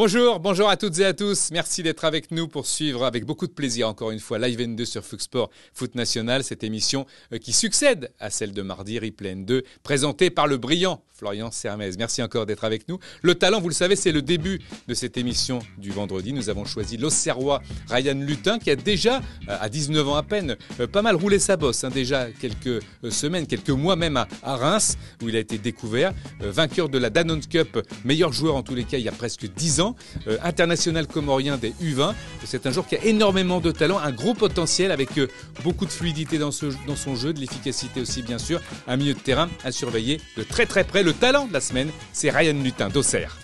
Bonjour, bonjour à toutes et à tous. Merci d'être avec nous pour suivre avec beaucoup de plaisir encore une fois Live N2 sur Fox Sport Foot National, cette émission euh, qui succède à celle de mardi Ripley N2 présentée par le brillant Florian Sermez. Merci encore d'être avec nous. Le talent, vous le savez, c'est le début de cette émission du vendredi. Nous avons choisi l'Auxerrois Ryan Lutin qui a déjà, euh, à 19 ans à peine, euh, pas mal roulé sa bosse, hein, déjà quelques semaines, quelques mois même à, Reims où il a été découvert, vainqueur de la Danone Cup, meilleur joueur en tous les cas il y a presque 10 ans. Euh, international comorien des U20. C'est un joueur qui a énormément de talent, un gros potentiel avec euh, beaucoup de fluidité dans, dans son jeu, de l'efficacité aussi bien sûr. Un milieu de terrain à surveiller de très très près. Le talent de la semaine, c'est Ryan Lutin d'Auxerre.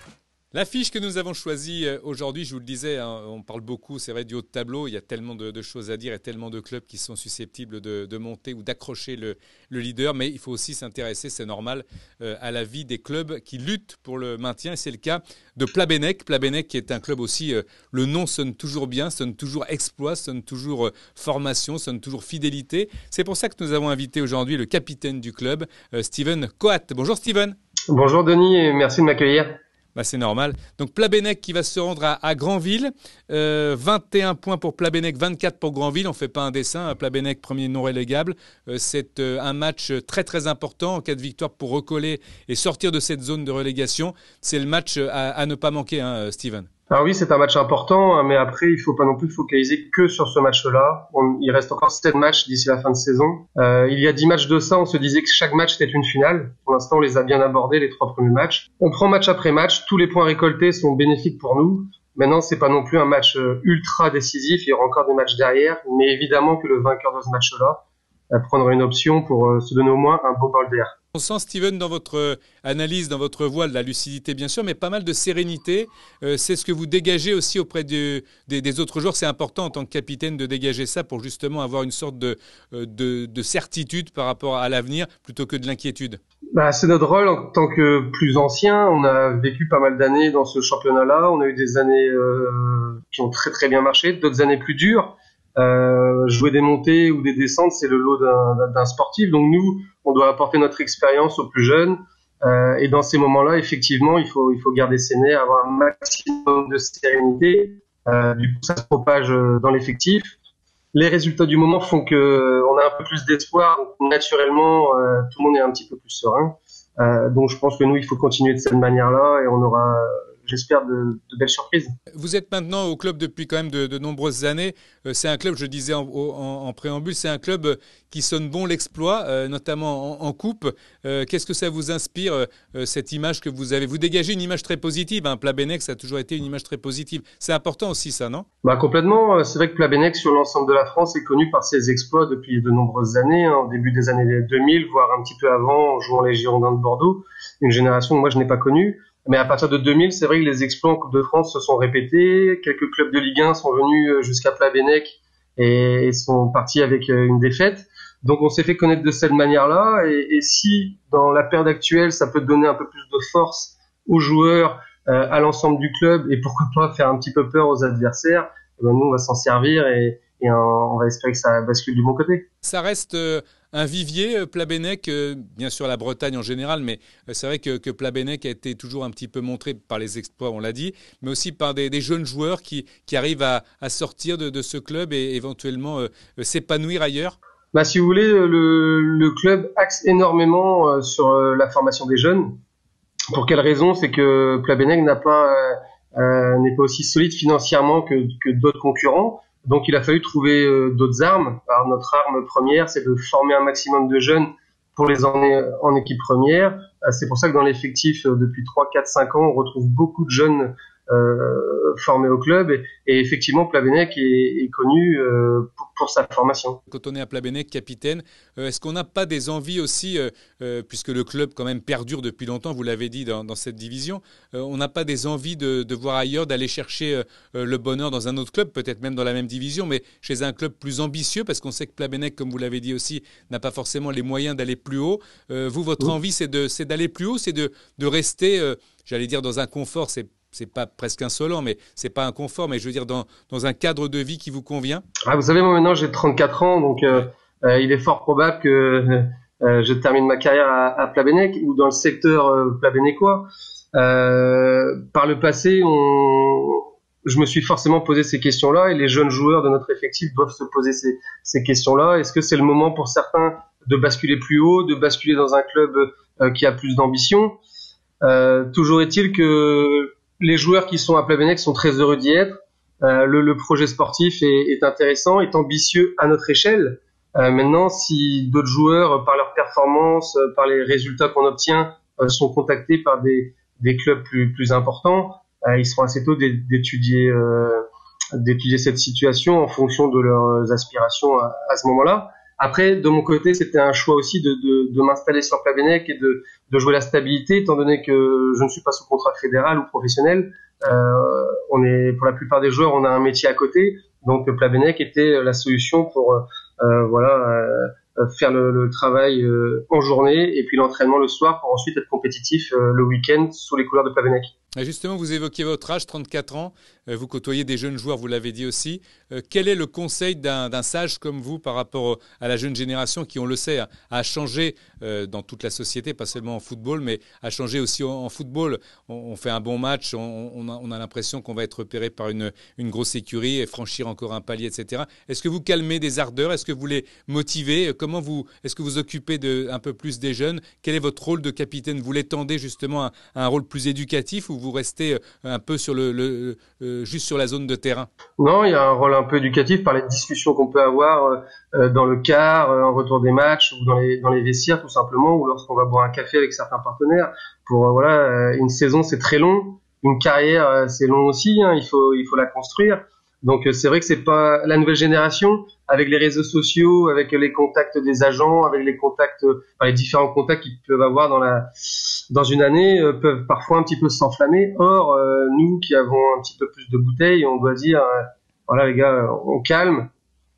L'affiche que nous avons choisie euh, aujourd'hui, je vous le disais, hein, on parle beaucoup, c'est vrai, du haut de tableau. Il y a tellement de, choses à dire et tellement de clubs qui sont susceptibles de, monter ou d'accrocher le, leader. Mais il faut aussi s'intéresser, c'est normal, euh, à la vie des clubs qui luttent pour le maintien. C'est le cas de Plabennec. Plabennec est un club aussi, euh, le nom sonne toujours bien, sonne toujours exploit, sonne toujours formation, sonne toujours fidélité. C'est pour ça que nous avons invité aujourd'hui le capitaine du club, Steven Coat. Bonjour Steven. Bonjour Denis et merci de m'accueillir. Bah, c'est normal. Donc Plabennec qui va se rendre à, Grandville. Granville. 21 euh, points pour Plabennec, 24 pour Granville. On ne fait pas un dessin. Hein. Plabennec, premier non relégable. Euh, c'est euh, un match très très important en cas de victoire pour recoller et sortir de cette zone de relégation. C'est le match à, ne pas manquer, hein, Steven. Alors oui, c'est un match important, hein, mais après, il faut pas non plus focaliser que sur ce match-là. Il reste encore 7 matchs d'ici la fin de saison. Euh, il y a 10 matchs de ça, on se disait que chaque match était une finale. Pour l'instant, on les a bien abordés, les trois premiers matchs. On prend match après match, tous les points récoltés sont bénéfiques pour nous. Maintenant, c'est pas non plus un match euh, ultra décisif, il y aura encore des matchs derrière, mais évidemment que le vainqueur de ce match-là à prendre une option pour euh, se donner au moins un beau bol d'air. On sent, Steven, dans votre euh, analyse, dans votre voile, la lucidité bien sûr, mais pas mal de sérénité. Euh, c'est ce que vous dégagez aussi auprès des, autres joueurs. C'est important en tant que capitaine de dégager ça pour justement avoir une sorte de, certitude par rapport à l'avenir plutôt que de l'inquiétude. Bah, c'est notre rôle en tant que plus ancien. On a vécu pas mal d'années dans ce championnat-là. On a eu des années qui ont très très bien marché, d'autres années plus dures. Euh, jouer des montées ou des descentes, c'est le lot d'un sportif. Donc nous, on doit apporter notre expérience aux plus jeunes. Euh, et dans ces moments-là, effectivement, il faut, il faut garder ses nerfs, avoir un maximum de sérénité. Euh, du coup, ça se propage dans l'effectif. Les résultats du moment font que on a un peu plus d'espoir. Naturellement, tout le monde est un petit peu plus serein. donc, je pense que nous, il faut continuer de cette manière-là, et on aura j'espère, de, belles surprises. Vous êtes maintenant au club depuis quand même de, nombreuses années. Euh, c'est un club, je disais en, préambule, c'est un club qui sonne bon l'exploit, euh, notamment en, coupe. Euh, qu'est-ce que ça vous inspire, cette image que vous avez Vous dégagez une image très positive. Hein. Plabenex a toujours été une image très positive. C'est important aussi, ça, non bah, Complètement. C'est vrai que Plabennec sur l'ensemble de la France, est connu par ses exploits depuis de nombreuses années, en hein. début des années 2000, voire un petit peu avant, en jouant les Girondins de Bordeaux une génération que moi je n'ai pas connue. Mais à partir de 2000, c'est vrai que les exploits en Coupe de France se sont répétés. Quelques clubs de Ligue 1 sont venus euh, jusqu'à Plavénec et sont partis avec euh, une défaite. Donc on s'est fait connaître de cette manière-là. Et, si dans la période actuelle, ça peut donner un peu plus de force aux joueurs, euh, à l'ensemble du club, et pourquoi pas faire un petit peu peur aux adversaires, eh ben, nous on va s'en servir et, on, on va espérer que ça bascule du bon côté. Ça reste un vivier, euh, Plabennec, euh, bien sûr la Bretagne en général, mais euh, c'est vrai que, que Plabennec a été toujours un petit peu montré par les exploits, on l'a dit, mais aussi par des, jeunes joueurs qui, arrivent à, sortir de, ce club et éventuellement s'épanouir ailleurs bah, si vous voulez, le, club axe énormément sur la formation des jeunes. Pour quelle raison C'est que Plabennec n'est pas aussi solide financièrement que d'autres concurrents. Donc il a fallu trouver euh, d'autres armes. Alors, notre arme première, c'est de former un maximum de jeunes pour les emmener euh, en équipe première. Euh, c'est pour ça que dans l'effectif, depuis 3, 4, 5 ans, on retrouve beaucoup de jeunes formés au club. Et, effectivement, Plavenec est, connu euh, pour sa formation. Quand on est à Plabennec capitaine, euh, est-ce qu'on n'a pas des envies aussi, euh, euh, puisque le club quand même perdure depuis longtemps, vous l'avez dit, dans, cette division, on n'a pas des envies de, voir ailleurs, d'aller chercher le bonheur dans un autre club, peut-être même dans la même division, mais chez un club plus ambitieux, parce qu'on sait que Plabennec, comme vous l'avez dit aussi, n'a pas forcément les moyens d'aller plus haut. vous, votre envie, c'est d'aller plus haut, c'est de, de rester, j'allais dire, dans un confort, c'est c'est pas presque insolent, mais c'est pas inconfort, mais je veux dire dans, dans un cadre de vie qui vous convient ah, Vous savez, moi maintenant j'ai 34 ans, donc euh, euh, il est fort probable que euh, je termine ma carrière à, à Plabennec ou dans le secteur plabénécois. par le passé, on, je me suis forcément posé ces questions-là et les jeunes joueurs de notre effectif doivent se poser ces, ces questions-là. Est-ce que c'est le moment pour certains de basculer plus haut, de basculer dans un club qui a plus d'ambition euh, toujours est-il que les joueurs qui sont à Plavenec sont très heureux d'y être. Euh, le, projet sportif est, intéressant, est ambitieux à notre échelle. Euh, maintenant, si d'autres joueurs, euh, par leur performance, par les résultats qu'on obtient, sont contactés par des, clubs plus, importants, ils seront assez tôt d'étudier cette situation en fonction de leurs aspirations à ce moment-là. Après, de mon côté, c'était un choix aussi de, de, m'installer sur Plavenec et de, de, jouer la stabilité, étant donné que je ne suis pas sous contrat fédéral ou professionnel. Euh, on est, pour la plupart des joueurs, on a un métier à côté, donc Plavenec était la solution pour euh, euh, voilà faire le, travail en journée et puis l'entraînement le soir pour ensuite être compétitif le week-end sous les couleurs de Plavenec. Ah, justement, vous évoquiez votre âge, 34 ans, euh, vous côtoyez des jeunes joueurs, vous l'avez dit aussi. Euh, quel est le conseil d'un sage comme vous par rapport à la jeune génération qui, on le sait, a changé euh, dans toute la société, pas seulement en football, mais a changé aussi en football On fait un bon match, on a l'impression qu'on va être repéré par une, grosse écurie et franchir encore un palier, etc. Est-ce que vous calmez des ardeurs Est-ce que vous les motivez Comment vous Est-ce que vous occupez un peu plus des jeunes Quel est votre rôle de capitaine Vous l'étendez justement à, un rôle plus éducatif vous restez euh, un peu sur le, euh, juste sur la zone de terrain Non, il y a un rôle un peu éducatif par les discussions qu'on peut avoir euh, dans le car, en retour des matchs, ou dans les, dans vestiaires tout simplement, ou lorsqu'on va boire un café avec certains partenaires. Pour voilà, une saison c'est très long, une carrière c'est long aussi, hein, il faut il faut la construire. Donc euh, c'est vrai que c'est pas la nouvelle génération avec les réseaux sociaux, avec les contacts des agents, avec les contacts, les différents contacts qu'ils peuvent avoir dans la dans une année euh, peuvent parfois un petit peu s'enflammer. Or euh, nous qui avons un petit peu plus de bouteilles, on doit dire voilà les gars, on calme,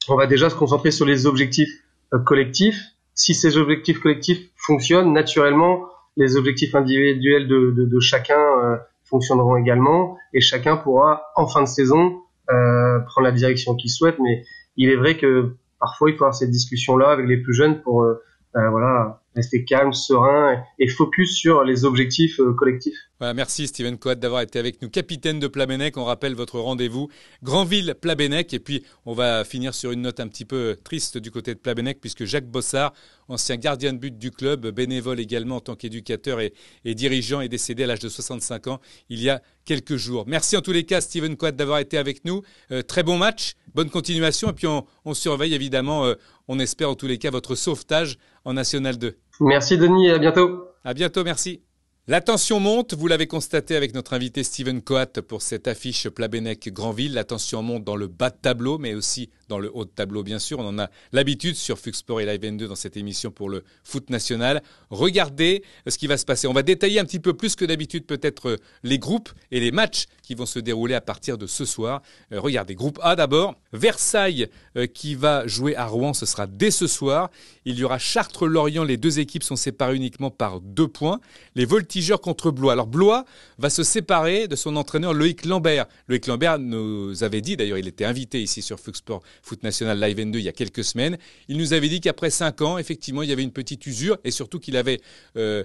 on va déjà se concentrer sur les objectifs collectifs. Si ces objectifs collectifs fonctionnent naturellement, les objectifs individuels de, de, de chacun fonctionneront également et chacun pourra en fin de saison prendre la direction qu'il souhaite, mais il est vrai que parfois il faut avoir cette discussion-là avec les plus jeunes pour euh, euh voilà rester calme, serein et focus sur les objectifs euh, collectifs. merci Steven Coat d'avoir été avec nous, capitaine de Plabennec. On rappelle votre rendez-vous Grandville Plabennec et puis on va finir sur une note un petit peu triste du côté de Plabennec puisque Jacques Bossard, ancien gardien de but du club, bénévole également en tant qu'éducateur et, dirigeant, est décédé à l'âge de 65 ans il y a quelques jours. Merci en tous les cas Steven Coat d'avoir été avec nous. Euh, très bon match, bonne continuation et puis on, surveille évidemment euh, on espère en tous les cas votre sauvetage en National 2. Merci Denis et à bientôt. À bientôt, merci. La tension monte, vous l'avez constaté avec notre invité Stephen Coat pour cette affiche Plabennec Grandville. La tension monte dans le bas de tableau, mais aussi dans le haut de tableau, bien sûr. On en a l'habitude sur Fuxport et Live N2 dans cette émission pour le foot national. Regardez ce qui va se passer. On va détailler un petit peu plus que d'habitude peut-être euh, les groupes et les matchs qui vont se dérouler à partir de ce soir. Euh, regardez, groupe A d'abord, Versailles euh, qui va jouer à Rouen, ce sera dès ce soir. Il y aura Chartres-Lorient, les deux équipes sont séparées uniquement par deux points. Les Voltigeurs contre Blois. Alors Blois va se séparer de son entraîneur Loïc Lambert. Loïc Lambert nous avait dit, d'ailleurs il était invité ici sur Fox Sport Foot National Live N2 il y a quelques semaines, il nous avait dit qu'après cinq ans, effectivement, il y avait une petite usure et surtout qu'il avait euh,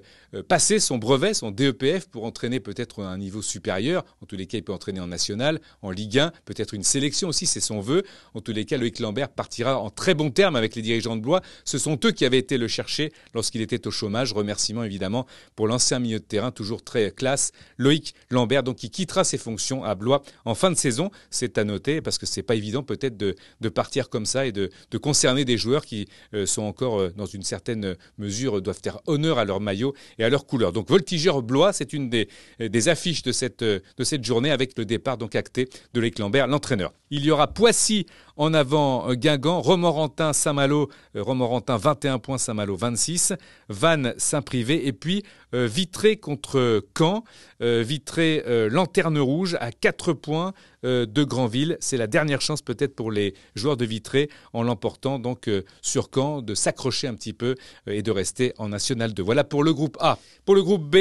passé son brevet, son DEPF pour entraîner peut-être un niveau supérieur, en tous les il peut entraîner en national, en Ligue 1, peut-être une sélection aussi, c'est son vœu. En tous les cas, Loïc Lambert partira en très bon terme avec les dirigeants de Blois. Ce sont eux qui avaient été le chercher lorsqu'il était au chômage. Remerciement évidemment pour l'ancien milieu de terrain, toujours très classe, Loïc Lambert, donc qui quittera ses fonctions à Blois en fin de saison. C'est à noter parce que ce n'est pas évident peut-être de, partir comme ça et de, concerner des joueurs qui euh, sont encore euh, dans une certaine mesure doivent faire honneur à leur maillot et à leur couleur. Donc Voltigeur Blois, c'est une des, des affiches de cette, de cette journée avec le départ donc acté de l'éclambert, l'entraîneur. Il y aura Poissy en avant, euh, Guingamp, Romorantin, Saint-Malo, euh, Romorantin 21 points, Saint-Malo 26, Vannes, Saint-Privé et puis euh, Vitré contre Caen, Vitré Lanterne Rouge à 4 points de Granville. C'est la dernière chance peut-être pour les joueurs de Vitré en l'emportant donc sur Caen de s'accrocher un petit peu et de rester en National 2. Voilà pour le groupe A. Pour le groupe B,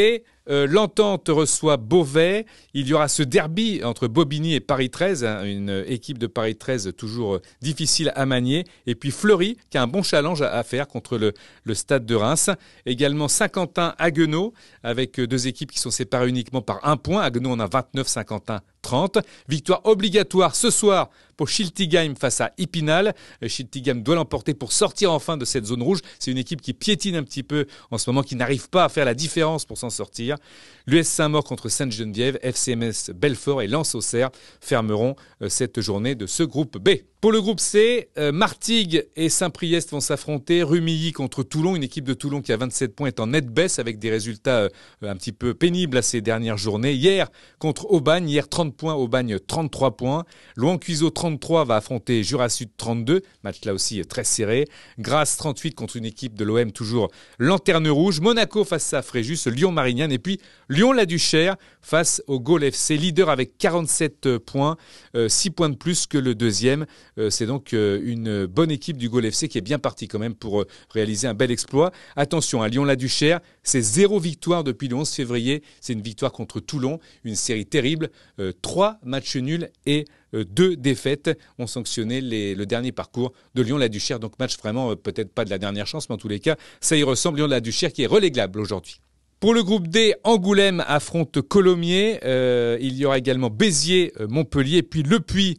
euh, l'entente reçoit Beauvais. Il y aura ce derby entre Bobigny et Paris 13, hein, une équipe de Paris 13 toujours euh, difficile à manier. Et puis Fleury, qui a un bon challenge à, faire contre le, Stade de Reims. Également Saint-Quentin-Haguenau, avec euh, deux équipes qui sont séparées uniquement par un point. Aguenot, en a 29, Saint-Quentin 30. Victoire obligatoire ce soir pour Schiltigheim face à Ipinal. Euh, Schiltigheim doit l'emporter pour sortir enfin de cette zone rouge. C'est une équipe qui piétine un petit peu en ce moment, qui n'arrive pas à faire la différence pour s'en sortir. L'US Saint-Maur contre Sainte-Geneviève, FCMS Belfort et Lens-Auxerre fermeront euh, cette journée de ce groupe B. Pour le groupe C, euh, Martigues et Saint-Priest vont s'affronter. Rumilly contre Toulon, une équipe de Toulon qui a 27 points est en nette baisse avec des résultats euh, un petit peu pénibles à ces dernières journées. Hier contre Aubagne, hier 30 points, Aubagne 33 points. louan Cuiseau 33 va affronter Jura Sud 32, match là aussi très serré. Grasse 38 contre une équipe de l'OM toujours lanterne rouge. Monaco face à Fréjus, Lyon Marignane et puis Lyon La face au Gol FC, leader avec 47 euh, points, 6 points de plus que le deuxième. Euh, c'est donc euh, une bonne équipe du Gol FC qui est bien partie quand même pour euh, réaliser un bel exploit. Attention, à hein, Lyon-la-Duchère, c'est zéro victoire depuis le 11 février. C'est une victoire contre Toulon, une série terrible. trois matchs nuls et deux défaites ont sanctionné le dernier parcours de Lyon-la-Duchère. Donc match vraiment peut-être pas de la dernière chance, mais en tous les cas, ça y ressemble. Lyon-la-Duchère qui est relégable aujourd'hui. Pour le groupe D, Angoulême affronte Colomiers. il y aura également Béziers, Montpellier, puis Le Puy,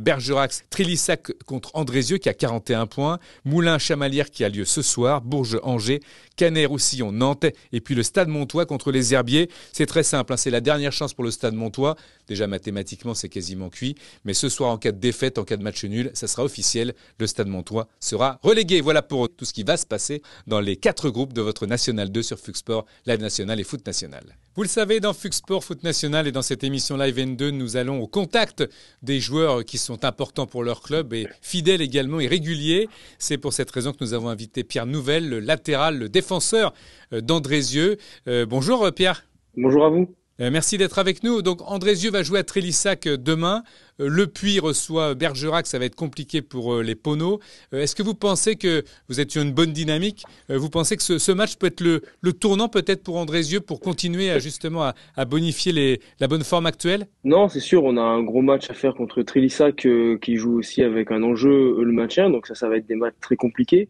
Bergerax, euh, Bergerac, contre Andrézieux qui a 41 points, Moulin-Chamalière qui a lieu ce soir, Bourges, Angers, Canet, Roussillon, Nantes et puis le Stade Montois contre les Herbiers. C'est très simple, hein, c'est la dernière chance pour le Stade Montois. Déjà mathématiquement, c'est quasiment cuit, mais ce soir en cas de défaite, en cas de match nul, ça sera officiel, le Stade Montois sera relégué. Voilà pour tout ce qui va se passer dans les quatre groupes de votre National 2 sur Fuxport, Live National et Foot National. Vous le savez, dans sport Foot National et dans cette émission Live N2, nous allons au contact des joueurs qui sont importants pour leur club et fidèles également et réguliers. C'est pour cette raison que nous avons invité Pierre Nouvel, le latéral, le défenseur euh, d'Andrézieux. Euh, bonjour euh, Pierre. Bonjour à vous. Euh, merci d'être avec nous. Donc Andrézieux va jouer à Trélissac euh, demain. Euh, le Puy reçoit Bergerac, ça va être compliqué pour les Poneaux. Est-ce que vous pensez que vous êtes sur une bonne dynamique Vous pensez que ce, match peut être le, tournant peut-être pour Andrézieux pour continuer à, justement à, bonifier la bonne forme actuelle Non, c'est sûr, on a un gros match à faire contre Trélissac qui joue aussi avec un enjeu le maintien, donc ça, ça va être des matchs très compliqués.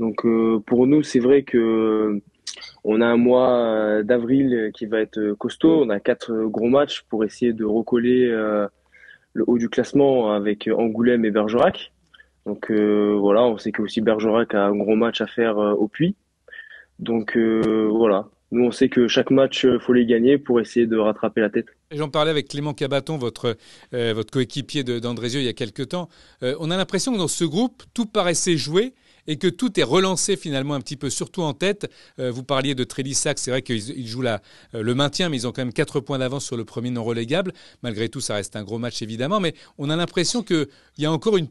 Donc pour nous, c'est vrai que on a un mois euh, d'avril qui va être euh, costaud. Mm. On a quatre euh, gros matchs pour essayer de recoller le haut du classement avec Angoulême et Bergerac. Donc voilà, on sait que aussi Bergerac a un gros match à faire au puits. Donc voilà, nous, on sait que chaque match, faut les gagner pour essayer de rattraper la tête. J'en parlais avec Clément Cabaton, votre, votre coéquipier d'Andrézieux, il y a quelques temps. on a l'impression que dans ce groupe, tout paraissait jouer et que tout est relancé finalement un petit peu, surtout en tête. Euh, vous parliez de Trélissac, c'est vrai qu'ils jouent la, euh, le maintien, mais ils ont quand même 4 points d'avance sur le premier non relégable. Malgré tout, ça reste un gros match évidemment, mais on a l'impression qu'il y a encore une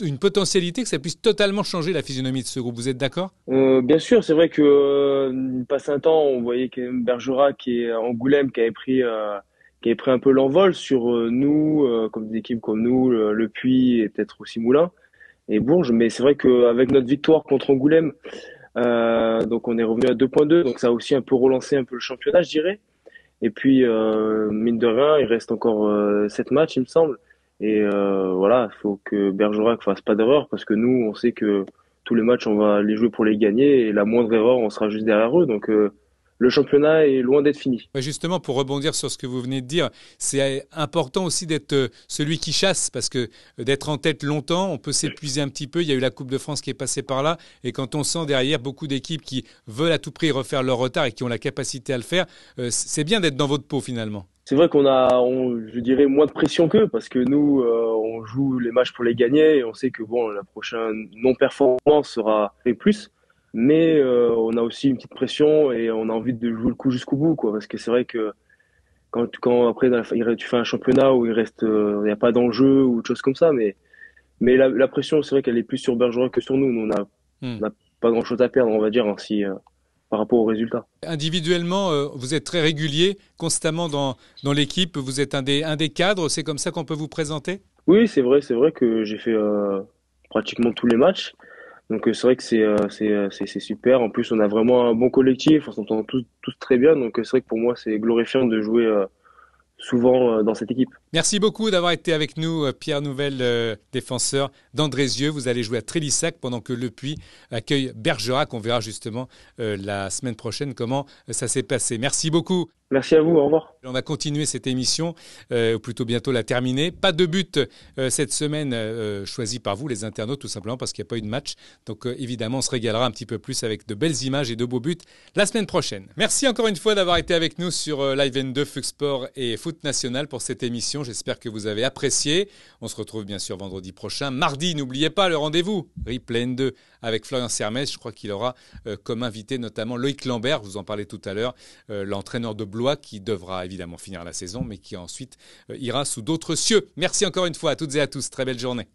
une potentialité que ça puisse totalement changer la physionomie de ce groupe. Vous êtes d'accord euh, Bien sûr, c'est vrai que passe un temps, on voyait que Bergerac et Angoulême qui avaient pris, qui avait pris un peu l'envol sur nous, comme des équipes comme nous, Le Puy et peut-être aussi Moulin et Bourges. Mais c'est vrai qu'avec notre victoire contre Angoulême, euh, donc on est revenu à 2.2, donc ça a aussi un peu relancé un peu le championnat, je dirais. Et puis, euh, mine de rien, il reste encore euh, sept 7 matchs, il me semble. Et voilà, il faut que Bergerac fasse pas d'erreur parce que nous, on sait que tous les matchs, on va les jouer pour les gagner et la moindre erreur, on sera juste derrière eux. Donc, le championnat est loin d'être fini. Justement, pour rebondir sur ce que vous venez de dire, c'est euh, important aussi d'être euh, celui qui chasse, parce que euh, d'être en tête longtemps, on peut s'épuiser un petit peu. Il y a eu la Coupe de France qui est passée par là, et quand on sent derrière beaucoup d'équipes qui veulent à tout prix refaire leur retard et qui ont la capacité à le faire, c'est bien d'être dans votre peau finalement. C'est vrai qu'on a, je dirais, moins de pression qu'eux, parce que nous, on joue les matchs pour les gagner, et on sait que bon, la prochaine non-performance sera plus mais euh, on a aussi une petite pression et on a envie de jouer le coup jusqu'au bout, quoi. Parce que c'est vrai que quand, après tu fais un championnat où il reste, euh, il n'y a pas d'enjeu ou autre chose comme ça, mais mais la, pression, c'est vrai qu'elle est plus sur Bergeron que sur nous. nous on n'a hmm. pas grand chose à perdre, on va dire, hein, euh, par rapport aux résultats. Individuellement, vous êtes très régulier, constamment dans, dans l'équipe. Vous êtes un des, un des cadres. C'est comme ça qu'on peut vous présenter. Oui, c'est vrai, c'est vrai que j'ai fait pratiquement tous les matchs. Donc euh, c'est vrai que euh, euh, c'est c'est super. En plus, on a vraiment un bon collectif, on s'entend tous, tous très bien. Donc c'est vrai que pour moi, c'est glorifiant de jouer souvent dans cette équipe. Merci beaucoup d'avoir été avec nous, euh, Pierre Nouvel, euh, défenseur d'Andrézieux. Vous allez jouer à Trélissac pendant que Le Puy accueille Bergerac. On verra justement euh, la semaine prochaine comment ça s'est passé. Merci beaucoup. Merci à vous, au revoir. On va continuer cette émission, ou plutôt bientôt la terminer. Pas de but cette semaine choisi par vous, les internautes, tout simplement parce qu'il n'y a pas eu de match. Donc évidemment, on se régalera un petit peu plus avec de belles images et de beaux buts la semaine prochaine. Merci encore une fois d'avoir été avec nous sur Live N2, Fuxport et Foot National pour cette émission. J'espère que vous avez apprécié. On se retrouve bien sûr vendredi prochain. Mardi, n'oubliez pas le rendez-vous Replay 2 avec Florian Sermès. Je crois qu'il aura euh, comme invité notamment Loïc Lambert, vous en parlez tout à l'heure, euh, l'entraîneur de Blois qui devra évidemment finir la saison, mais qui ensuite euh, ira sous d'autres cieux. Merci encore une fois à toutes et à tous. Très belle journée.